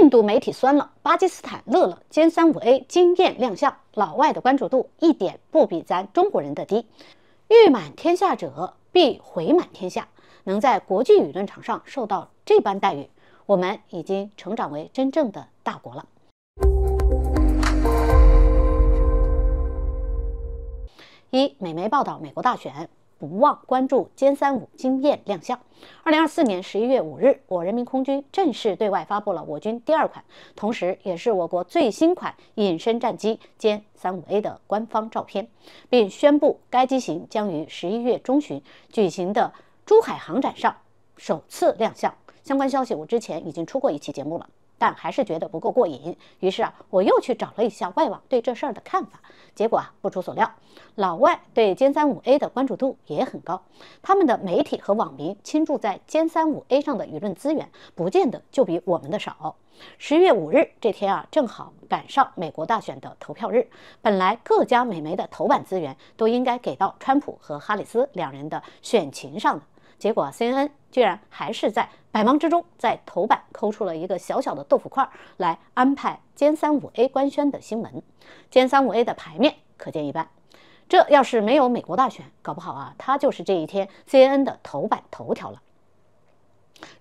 印度媒体酸了，巴基斯坦乐了。歼三五 A 惊艳亮相，老外的关注度一点不比咱中国人的低。欲满天下者，必毁满天下。能在国际舆论场上受到这般待遇，我们已经成长为真正的大国了。一，美媒报道美国大选。无望关注歼三五惊艳亮相。二零二四年十一月五日，我人民空军正式对外发布了我军第二款，同时也是我国最新款隐身战机歼三五 A 的官方照片，并宣布该机型将于十一月中旬举行的珠海航展上首次亮相。相关消息，我之前已经出过一期节目了。但还是觉得不够过瘾，于是啊，我又去找了一下外网对这事儿的看法。结果啊，不出所料，老外对歼三五 A 的关注度也很高，他们的媒体和网民倾注在歼三五 A 上的舆论资源，不见得就比我们的少。十月五日这天啊，正好赶上美国大选的投票日，本来各家美媒的头版资源都应该给到川普和哈里斯两人的选情上的。结果，CNN 居然还是在百忙之中，在头版抠出了一个小小的豆腐块来安排歼三五 A 官宣的新闻，歼三五 A 的牌面可见一斑。这要是没有美国大选，搞不好啊，它就是这一天 CNN 的头版头条了。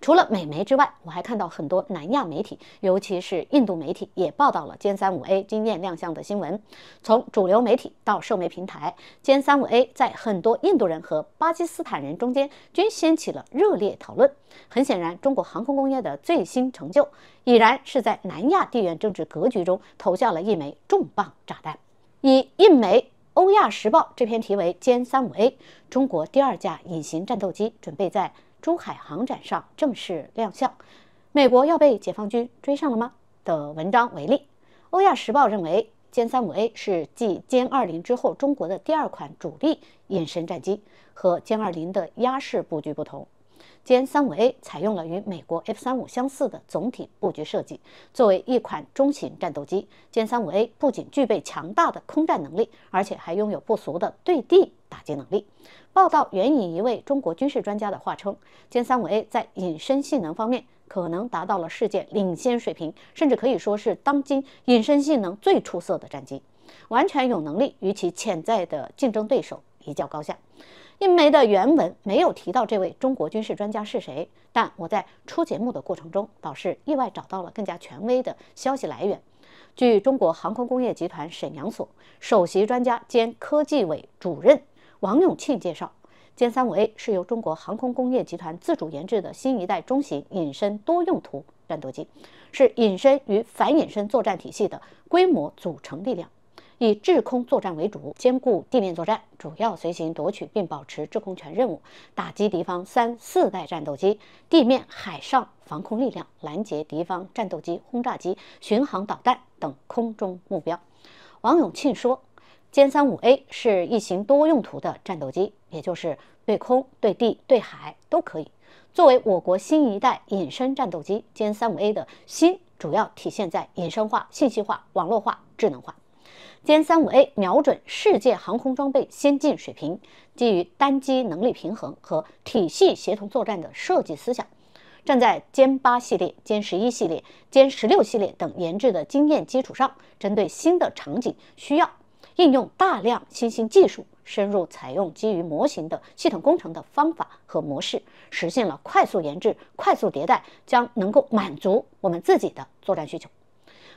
除了美媒之外，我还看到很多南亚媒体，尤其是印度媒体，也报道了歼三五 A 惊艳亮相的新闻。从主流媒体到社媒平台，歼三五 A 在很多印度人和巴基斯坦人中间均掀起了热烈讨论。很显然，中国航空工业的最新成就已然是在南亚地缘政治格局中投下了一枚重磅炸弹。以印媒《欧亚时报》这篇题为《歼三五 A：中国第二架隐形战斗机准备在》。珠海航展上正式亮相，美国要被解放军追上了吗？的文章为例，欧亚时报认为，歼三五 A 是继歼二零之后中国的第二款主力隐身战机，和歼二零的鸭式布局不同。歼三五 A 采用了与美国 F 三五相似的总体布局设计。作为一款中型战斗机，歼三五 A 不仅具备强大的空战能力，而且还拥有不俗的对地打击能力。报道援引一位中国军事专家的话称，歼三五 A 在隐身性能方面可能达到了世界领先水平，甚至可以说是当今隐身性能最出色的战机，完全有能力与其潜在的竞争对手一较高下。印媒的原文没有提到这位中国军事专家是谁，但我在出节目的过程中，倒是意外找到了更加权威的消息来源。据中国航空工业集团沈阳所首席专家兼科技委主任王永庆介绍，歼三五 A 是由中国航空工业集团自主研制的新一代中型隐身多用途战斗机，是隐身与反隐身作战体系的规模组成力量。以制空作战为主，兼顾地面作战，主要随行夺取并保持制空权任务，打击敌方三四代战斗机、地面、海上防空力量，拦截敌方战斗机、轰炸机、巡航导弹等空中目标。王永庆说，歼三五 A 是一型多用途的战斗机，也就是对空、对地、对海都可以。作为我国新一代隐身战斗机，歼三五 A 的新主要体现在隐身化、信息化、网络化、智能化。歼三五 A 瞄准世界航空装备先进水平，基于单机能力平衡和体系协同作战的设计思想，站在歼八系列、歼十一系列、歼十六系列等研制的经验基础上，针对新的场景需要，应用大量新兴技术，深入采用基于模型的系统工程的方法和模式，实现了快速研制、快速迭代，将能够满足我们自己的作战需求。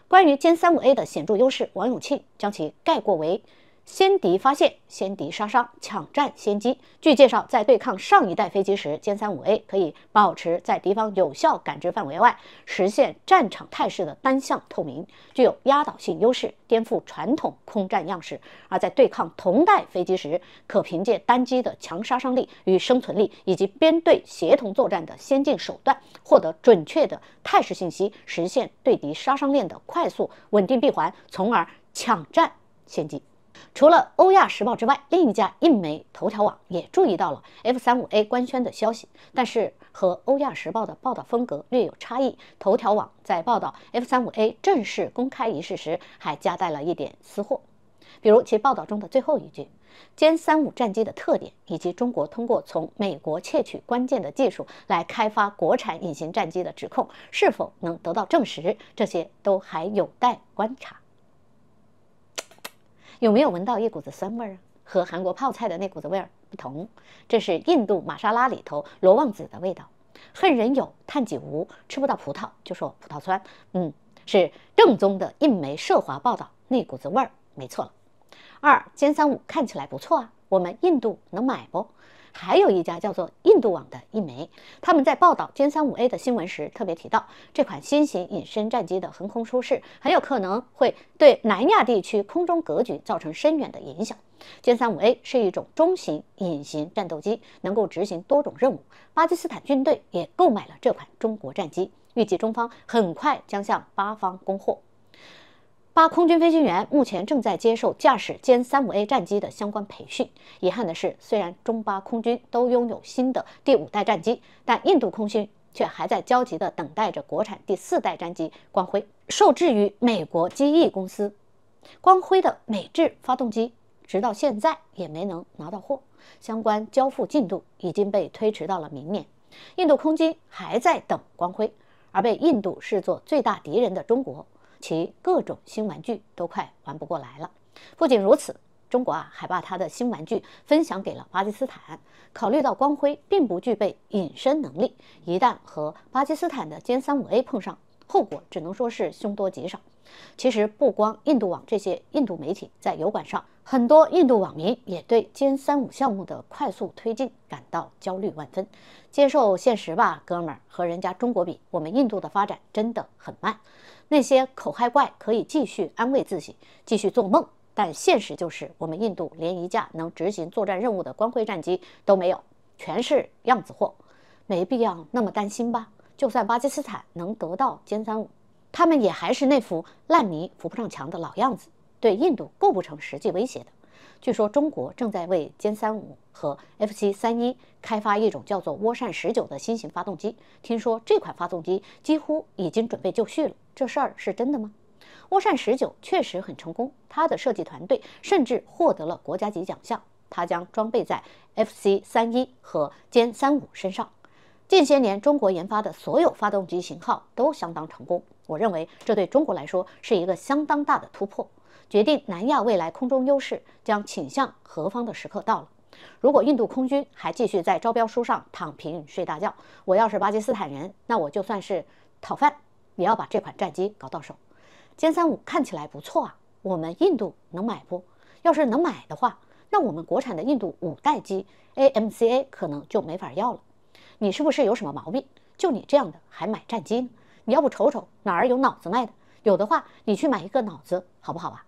关于歼三五 A 的显著优势，王永庆将其概括为。先敌发现，先敌杀伤，抢占先机。据介绍，在对抗上一代飞机时，歼三五 A 可以保持在敌方有效感知范围外，实现战场态势的单向透明，具有压倒性优势，颠覆传统空战样式；而在对抗同代飞机时，可凭借单机的强杀伤力与生存力，以及编队协同作战的先进手段，获得准确的态势信息，实现对敌杀伤链的快速稳定闭环，从而抢占先机。除了《欧亚时报》之外，另一家印媒头条网也注意到了 F-35A 官宣的消息，但是和《欧亚时报》的报道风格略有差异。头条网在报道 F-35A 正式公开仪式时，还夹带了一点私货，比如其报道中的最后一句：“歼三五战机的特点，以及中国通过从美国窃取关键的技术来开发国产隐形战机的指控，是否能得到证实？这些都还有待观察。”有没有闻到一股子酸味儿啊？和韩国泡菜的那股子味儿不同，这是印度玛莎拉里头罗望子的味道。恨人有，叹己无，吃不到葡萄就说葡萄酸。嗯，是正宗的印媒涉华报道那股子味儿，没错了。二歼三五看起来不错啊。我们印度能买不？还有一家叫做印度网的一媒，他们在报道歼三五 A 的新闻时，特别提到这款新型隐身战机的横空出世，很有可能会对南亚地区空中格局造成深远的影响。歼三五 A 是一种中型隐形战斗机，能够执行多种任务。巴基斯坦军队也购买了这款中国战机，预计中方很快将向巴方供货。巴空军飞行员目前正在接受驾驶歼三五 A 战机的相关培训。遗憾的是，虽然中巴空军都拥有新的第五代战机，但印度空军却还在焦急地等待着国产第四代战机“光辉”。受制于美国机翼公司，光辉的美制发动机直到现在也没能拿到货，相关交付进度已经被推迟到了明年。印度空军还在等“光辉”，而被印度视作最大敌人的中国。其各种新玩具都快玩不过来了。不仅如此，中国啊还把他的新玩具分享给了巴基斯坦。考虑到光辉并不具备隐身能力，一旦和巴基斯坦的歼三五 A 碰上，后果只能说是凶多吉少。其实不光印度网这些印度媒体在油管上，很多印度网民也对歼三五项目的快速推进感到焦虑万分。接受现实吧，哥们儿，和人家中国比，我们印度的发展真的很慢。那些口嗨怪可以继续安慰自己，继续做梦，但现实就是我们印度连一架能执行作战任务的光辉战机都没有，全是样子货。没必要那么担心吧？就算巴基斯坦能得到歼三五。他们也还是那副烂泥扶不上墙的老样子，对印度构不成实际威胁的。据说中国正在为歼三五和 FC 三一开发一种叫做涡扇十九的新型发动机，听说这款发动机几乎已经准备就绪了。这事儿是真的吗？涡扇十九确实很成功，它的设计团队甚至获得了国家级奖项。它将装备在 FC 三一和歼三五身上。近些年，中国研发的所有发动机型号都相当成功。我认为这对中国来说是一个相当大的突破，决定南亚未来空中优势将倾向何方的时刻到了。如果印度空军还继续在招标书上躺平睡大觉，我要是巴基斯坦人，那我就算是讨饭也要把这款战机搞到手。歼三五看起来不错啊，我们印度能买不？要是能买的话，那我们国产的印度五代机 AMCA 可能就没法要了。你是不是有什么毛病？就你这样的还买战机？你要不瞅瞅哪儿有脑子卖的，有的话你去买一个脑子好不好啊？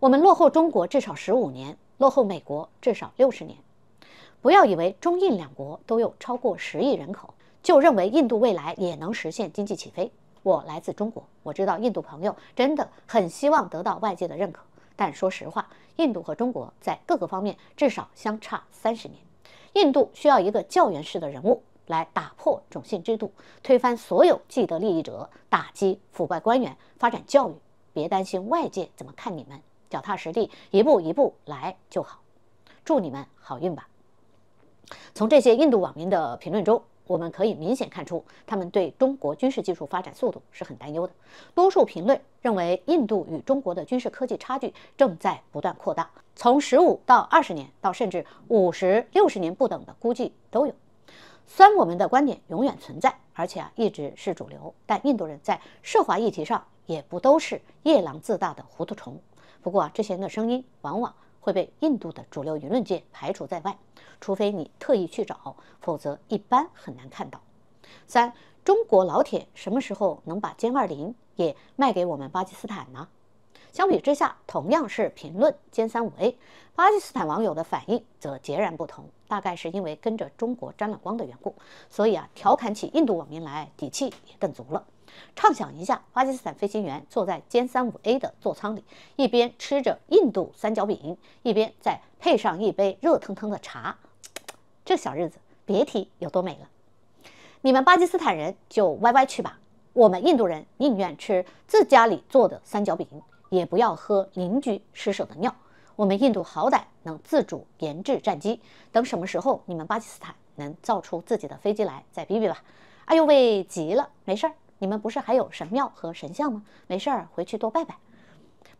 我们落后中国至少十五年，落后美国至少六十年。不要以为中印两国都有超过十亿人口，就认为印度未来也能实现经济起飞。我来自中国，我知道印度朋友真的很希望得到外界的认可，但说实话，印度和中国在各个方面至少相差三十年。印度需要一个教员式的人物。来打破种姓制度，推翻所有既得利益者，打击腐败官员，发展教育。别担心外界怎么看你们，脚踏实地，一步一步来就好。祝你们好运吧。从这些印度网民的评论中，我们可以明显看出，他们对中国军事技术发展速度是很担忧的。多数评论认为，印度与中国的军事科技差距正在不断扩大，从十五到二十年，到甚至五十六十年不等的估计都有。虽然我们的观点永远存在，而且啊一直是主流，但印度人在涉华议题上也不都是夜郎自大的糊涂虫。不过啊，这些人的声音往往会被印度的主流舆论界排除在外，除非你特意去找，否则一般很难看到。三，中国老铁什么时候能把歼二零也卖给我们巴基斯坦呢？相比之下，同样是评论歼三五 A，巴基斯坦网友的反应则截然不同。大概是因为跟着中国沾了光的缘故，所以啊，调侃起印度网民来，底气也更足了。畅想一下，巴基斯坦飞行员坐在歼三五 A 的座舱里，一边吃着印度三角饼，一边再配上一杯热腾腾的茶，这小日子别提有多美了。你们巴基斯坦人就歪歪去吧，我们印度人宁愿吃自家里做的三角饼。也不要喝邻居失手的尿。我们印度好歹能自主研制战机，等什么时候你们巴基斯坦能造出自己的飞机来，再比比吧。哎呦喂，急了没事儿，你们不是还有神庙和神像吗？没事儿，回去多拜拜。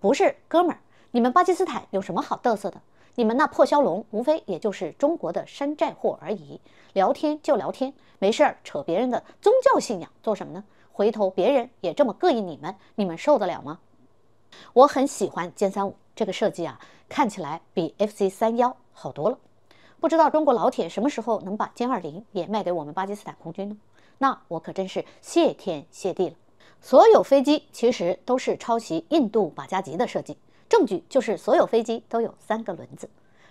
不是，哥们儿，你们巴基斯坦有什么好嘚瑟的？你们那破枭龙，无非也就是中国的山寨货而已。聊天就聊天，没事儿扯别人的宗教信仰做什么呢？回头别人也这么膈应你们，你们受得了吗？我很喜欢歼三五这个设计啊，看起来比 f c 三幺好多了。不知道中国老铁什么时候能把歼二零也卖给我们巴基斯坦空军呢？那我可真是谢天谢地了。所有飞机其实都是抄袭印度马加吉的设计，证据就是所有飞机都有三个轮子，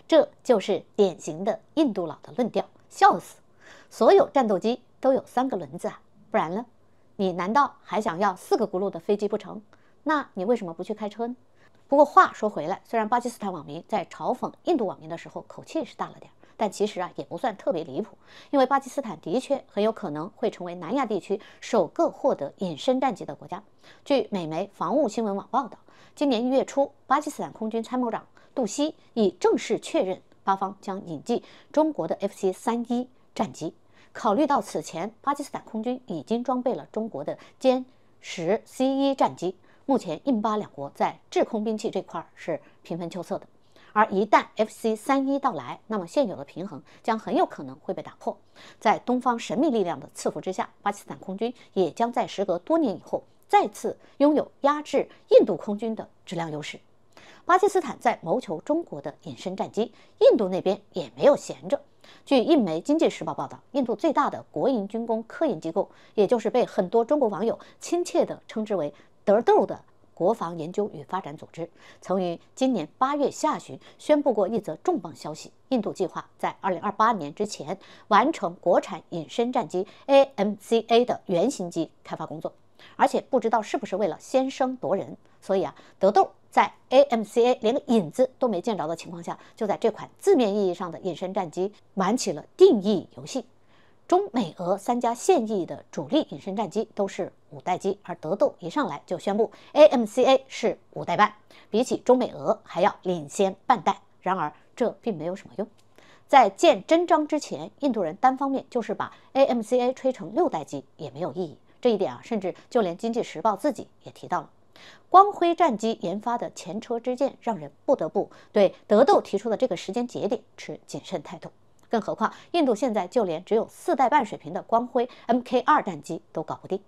这就是典型的印度佬的论调，笑死！所有战斗机都有三个轮子啊，不然呢？你难道还想要四个轱辘的飞机不成？那你为什么不去开车呢？不过话说回来，虽然巴基斯坦网民在嘲讽印度网民的时候口气是大了点儿，但其实啊也不算特别离谱。因为巴基斯坦的确很有可能会成为南亚地区首个获得隐身战机的国家。据美媒《防务新闻网》报道，今年一月初，巴基斯坦空军参谋长杜西已正式确认，巴方将引进中国的 FC 三一战机。考虑到此前巴基斯坦空军已经装备了中国的歼十 C 一战机。目前，印巴两国在制空兵器这块是平分秋色的，而一旦 FC 三一到来，那么现有的平衡将很有可能会被打破。在东方神秘力量的赐福之下，巴基斯坦空军也将在时隔多年以后再次拥有压制印度空军的质量优势。巴基斯坦在谋求中国的隐身战机，印度那边也没有闲着。据印媒《经济时报》报道，印度最大的国营军工科研机构，也就是被很多中国网友亲切地称之为。德豆的国防研究与发展组织曾于今年八月下旬宣布过一则重磅消息：印度计划在2028年之前完成国产隐身战机 AMCA 的原型机开发工作。而且不知道是不是为了先声夺人，所以啊，德豆在 AMCA 连个影子都没见着的情况下，就在这款字面意义上的隐身战机玩起了定义游戏。中美俄三家现役的主力隐身战机都是。五代机，而德斗一上来就宣布 AMCA 是五代半，比起中美俄还要领先半代。然而这并没有什么用，在见真章之前，印度人单方面就是把 AMCA 吹成六代机也没有意义。这一点啊，甚至就连《经济时报》自己也提到了，光辉战机研发的前车之鉴，让人不得不对德斗提出的这个时间节点持谨慎态度。更何况，印度现在就连只有四代半水平的光辉 MK 二战机都搞不定。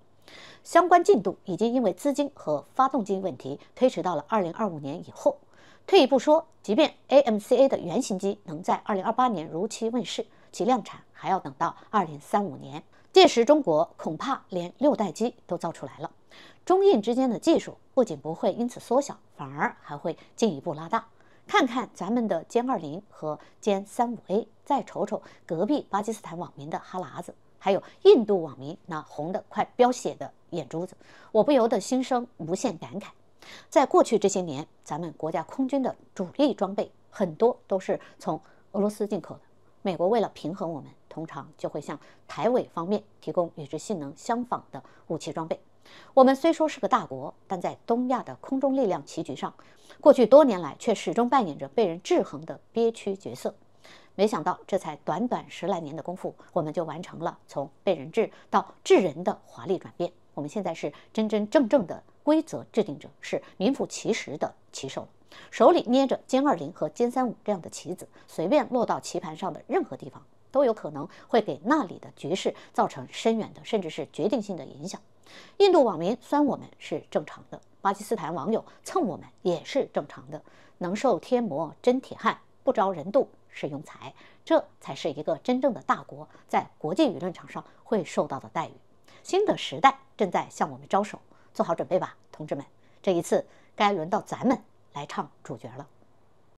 相关进度已经因为资金和发动机问题推迟到了二零二五年以后。退一步说，即便 AMCA 的原型机能在二零二八年如期问世，其量产还要等到二零三五年。届时，中国恐怕连六代机都造出来了。中印之间的技术不仅不会因此缩小，反而还会进一步拉大。看看咱们的歼二零和歼三五 A，再瞅瞅隔壁巴基斯坦网民的哈喇子。还有印度网民那红的快飙血的眼珠子，我不由得心生无限感慨。在过去这些年，咱们国家空军的主力装备很多都是从俄罗斯进口的。美国为了平衡我们，通常就会向台委方面提供与之性能相仿的武器装备。我们虽说是个大国，但在东亚的空中力量棋局上，过去多年来却始终扮演着被人制衡的憋屈角色。没想到，这才短短十来年的功夫，我们就完成了从被人治到治人的华丽转变。我们现在是真真正正的规则制定者，是名副其实的棋手，手里捏着歼二零和歼三五这样的棋子，随便落到棋盘上的任何地方，都有可能会给那里的局势造成深远的，甚至是决定性的影响。印度网民酸我们是正常的，巴基斯坦网友蹭我们也是正常的。能受天魔真铁汉，不招人妒。是用财，这才是一个真正的大国在国际舆论场上会受到的待遇。新的时代正在向我们招手，做好准备吧，同志们！这一次该轮到咱们来唱主角了。